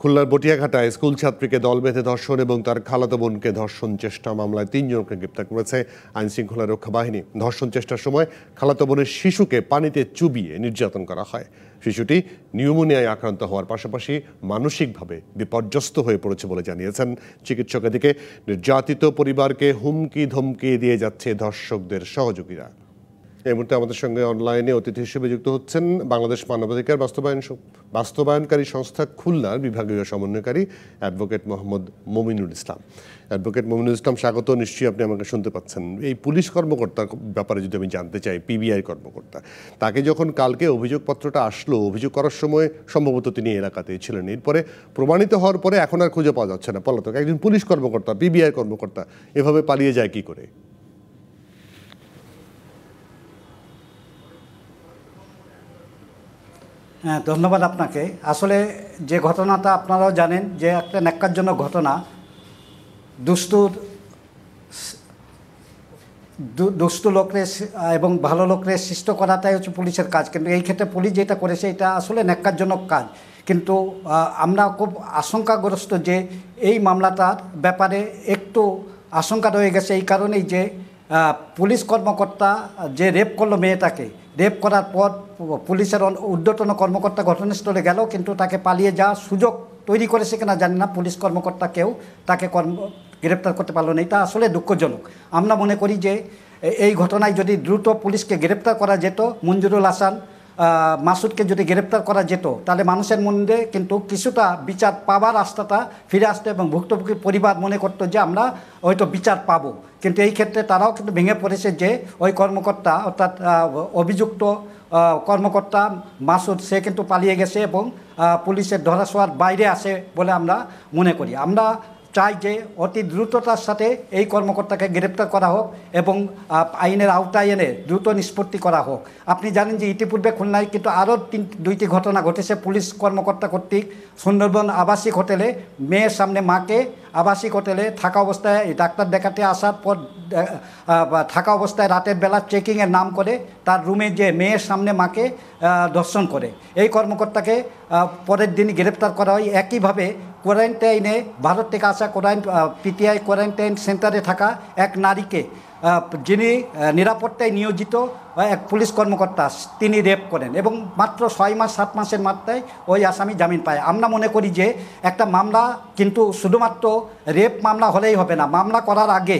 খুলনার বটিয়াঘাটায় স্কুল ছাত্রীকে দল বেঁধে ধর্ষণ এবং তার খালাতো বোনকে ধর্ষণ চেষ্টা মামলায় তিনজনকে গ্রেপ্তার করেছে আইন শৃঙ্খলা রক্ষা বাহিনী ধর্ষণ চেষ্টার সময় খালাতো বোনের শিশুকে পানিতে চুবিয়ে নির্যাতন করা হয় শিশুটি নিউমোনিয়ায় আক্রান্ত হওয়ার পাশাপাশি মানসিকভাবে বিপর্যস্ত হয়ে পড়েছে বলে জানিয়েছেন চিকিৎসকের দিকে নির্যাতিত পরিবারকে হুমকি ধমকি দিয়ে যাচ্ছে ধর্ষকদের সহযোগীরা এই মুহূর্তে আমাদের সঙ্গে অনলাইনে অতিথি হিসেবে যুক্ত হচ্ছেন বাংলাদেশ মানবাধিকার বাস্তবায়ন বাস্তবায়নকারী সংস্থা খুলনার বিভাগীয় সমন্বয়কারী অ্যাডভোকেট মোহাম্মদ মমিনুল ইসলাম অ্যাডভোকেট মমিনুল ইসলাম স্বাগত নিশ্চয়ই আপনি আমাকে শুনতে পাচ্ছেন এই পুলিশ কর্মকর্তার ব্যাপারে যদি আমি জানতে চাই পিবিআই কর্মকর্তা তাকে যখন কালকে অভিযোগপত্রটা আসলো অভিযোগ করার সময় সম্ভবত তিনি এলাকাতেই ছিলেন এরপরে প্রমাণিত হওয়ার পরে এখন আর খুঁজে পাওয়া যাচ্ছে না পলাতক একজন পুলিশ কর্মকর্তা পিবিআই কর্মকর্তা এভাবে পালিয়ে যায় কি করে হ্যাঁ ধন্যবাদ আপনাকে আসলে যে ঘটনাটা আপনারাও জানেন যে একটা ন্যাক্কারজনক ঘটনা দুস্তুর দুষ্ট লোকরে এবং ভালো লোকরে সৃষ্ট করাটাই হচ্ছে পুলিশের কাজ কিন্তু এই ক্ষেত্রে পুলিশ যেটা করেছে এটা আসলে ন্যাক্কারজনক কাজ কিন্তু আমরা খুব আশঙ্কাগ্রস্ত যে এই মামলাটার ব্যাপারে একটু আশঙ্কা রয়ে গেছে এই কারণেই যে পুলিশ কর্মকর্তা যে রেপ করলো মেয়েটাকে রেপ করার পর পুলিশের ঊর্ধ্বতন কর্মকর্তা ঘটনাস্থলে গেল কিন্তু তাকে পালিয়ে যাওয়ার সুযোগ তৈরি করেছে কিনা জানি না পুলিশ কর্মকর্তা কেউ তাকে কর্ম গ্রেপ্তার করতে পারলো না এটা আসলে দুঃখজনক আমরা মনে করি যে এই ঘটনায় যদি দ্রুত পুলিশকে গ্রেপ্তার করা যেত মঞ্জুরুল হাসান মাসুদকে যদি গ্রেপ্তার করা যেত তাহলে মানুষের মধ্যে কিন্তু কিছুটা বিচার পাবার রাস্তাটা ফিরে আসতো এবং ভুক্তভোগী পরিবার মনে করতো যে আমরা হয়তো বিচার পাবো কিন্তু এই ক্ষেত্রে তারাও কিন্তু ভেঙে পড়েছে যে ওই কর্মকর্তা অর্থাৎ অভিযুক্ত কর্মকর্তা মাসুদ সে কিন্তু পালিয়ে গেছে এবং পুলিশের ধরাছোঁয়ার বাইরে আছে বলে আমরা মনে করি আমরা চাই যে অতি দ্রুততার সাথে এই কর্মকর্তাকে গ্রেপ্তার করা হোক এবং আইনের আওতায় এনে দ্রুত নিষ্পত্তি করা হোক আপনি জানেন যে ইতিপূর্বে খুলনায় কিন্তু আরও তিন দুইটি ঘটনা ঘটেছে পুলিশ কর্মকর্তা কর্তৃক সুন্দরবন আবাসিক হোটেলে মেয়ের সামনে মাকে আবাসিক হোটেলে থাকা অবস্থায় ডাক্তার দেখাতে আসার পর থাকা অবস্থায় রাতের বেলা চেকিংয়ের নাম করে তার রুমে যে মেয়ের সামনে মাকে দর্শন করে এই কর্মকর্তাকে পরের দিন গ্রেপ্তার করা হয় একইভাবে কোয়ারেন্টাইনে ভারত থেকে আসা কোরাইন পিটিআই কোয়ারেন্টাইন সেন্টারে থাকা এক নারীকে যিনি নিরাপত্তায় নিয়োজিত এক পুলিশ কর্মকর্তা তিনি রেপ করেন এবং মাত্র ছয় মাস সাত মাসের মাত্রায় ওই আসামি জামিন পায় আমরা মনে করি যে একটা মামলা কিন্তু শুধুমাত্র রেপ মামলা হলেই হবে না মামলা করার আগে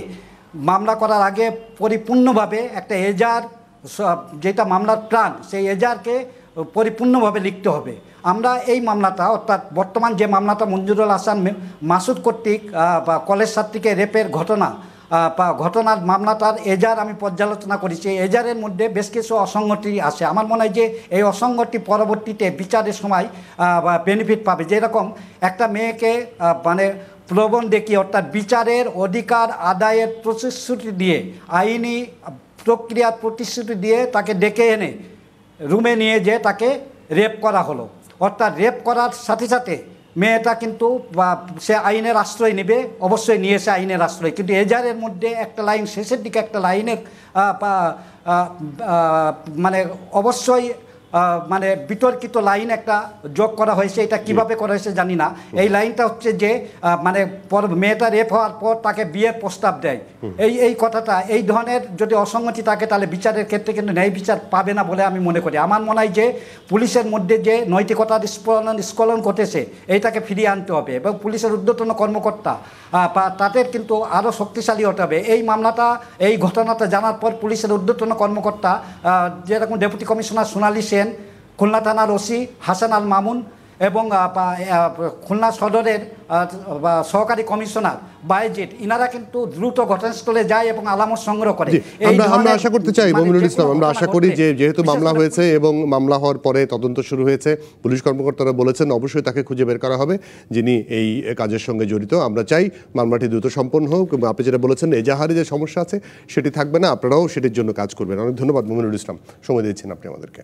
মামলা করার আগে পরিপূর্ণভাবে একটা এজার যেটা মামলার প্রাণ সেই এজারকে পরিপূর্ণভাবে লিখতে হবে আমরা এই মামলাটা অর্থাৎ বর্তমান যে মামলাটা মঞ্জুরুল আসান মাসুদ কর্তৃক বা কলেজ ছাত্রীকে রেপের ঘটনা বা ঘটনার মামলাটার এজার আমি পর্যালোচনা করেছি এজারের মধ্যে বেশ কিছু অসঙ্গতি আছে আমার মনে হয় যে এই অসঙ্গতি পরবর্তীতে বিচারের সময় বা বেনিফিট পাবে যেরকম একটা মেয়েকে মানে প্রবণ দেখি অর্থাৎ বিচারের অধিকার আদায়ের প্রতিশ্রুতি দিয়ে আইনি প্রক্রিয়ার প্রতিশ্রুতি দিয়ে তাকে ডেকে এনে রুমে নিয়ে যে তাকে রেপ করা হলো অর্থাৎ রেপ করার সাথে সাথে মেয়েটা কিন্তু বা সে আইনের আশ্রয় নেবে অবশ্যই নিয়ে সে আইনের আশ্রয় কিন্তু এজারের মধ্যে একটা লাইন শেষের দিকে একটা লাইনের মানে অবশ্যই মানে বিতর্কিত লাইন একটা যোগ করা হয়েছে এটা কিভাবে করা হয়েছে জানি না এই লাইনটা হচ্ছে যে মানে মেয়েটা রেপ হওয়ার পর তাকে বিয়ের প্রস্তাব দেয় এই এই কথাটা এই ধরনের যদি অসঙ্গতি থাকে তাহলে বিচারের ক্ষেত্রে কিন্তু ন্যায় বিচার পাবে না বলে আমি মনে করি আমার মনে হয় যে পুলিশের মধ্যে যে নৈতিকতার স্ফলন স্খলন ঘটেছে এইটাকে ফিরিয়ে আনতে হবে এবং পুলিশের ঊর্ধ্বতন কর্মকর্তা বা তাদের কিন্তু আরও শক্তিশালী হতে হবে এই মামলাটা এই ঘটনাটা জানার পর পুলিশের ঊর্ধ্বতন কর্মকর্তা যেরকম ডেপুটি কমিশনার সোনালি সে করেছেন খুলনা থানার ওসি হাসান আল মামুন এবং খুলনা সদরের সহকারী কমিশনার বায়েজিট ইনারা কিন্তু দ্রুত ঘটনাস্থলে যায় এবং আলামত সংগ্রহ করে আমরা আমরা আশা করতে চাই মানে মমিনুল ইসলাম আমরা আশা করি যে যেহেতু মামলা হয়েছে এবং মামলা হওয়ার পরে তদন্ত শুরু হয়েছে পুলিশ কর্মকর্তারা বলেছেন অবশ্যই তাকে খুঁজে বের করা হবে যিনি এই কাজের সঙ্গে জড়িত আমরা চাই মামলাটি দ্রুত সম্পন্ন হোক এবং আপনি যেটা বলেছেন এজাহারে যে সমস্যা আছে সেটি থাকবে না আপনারাও সেটির জন্য কাজ করবেন অনেক ধন্যবাদ মমিনুল ইসলাম সময় দিয়েছেন আপনি আমাদেরকে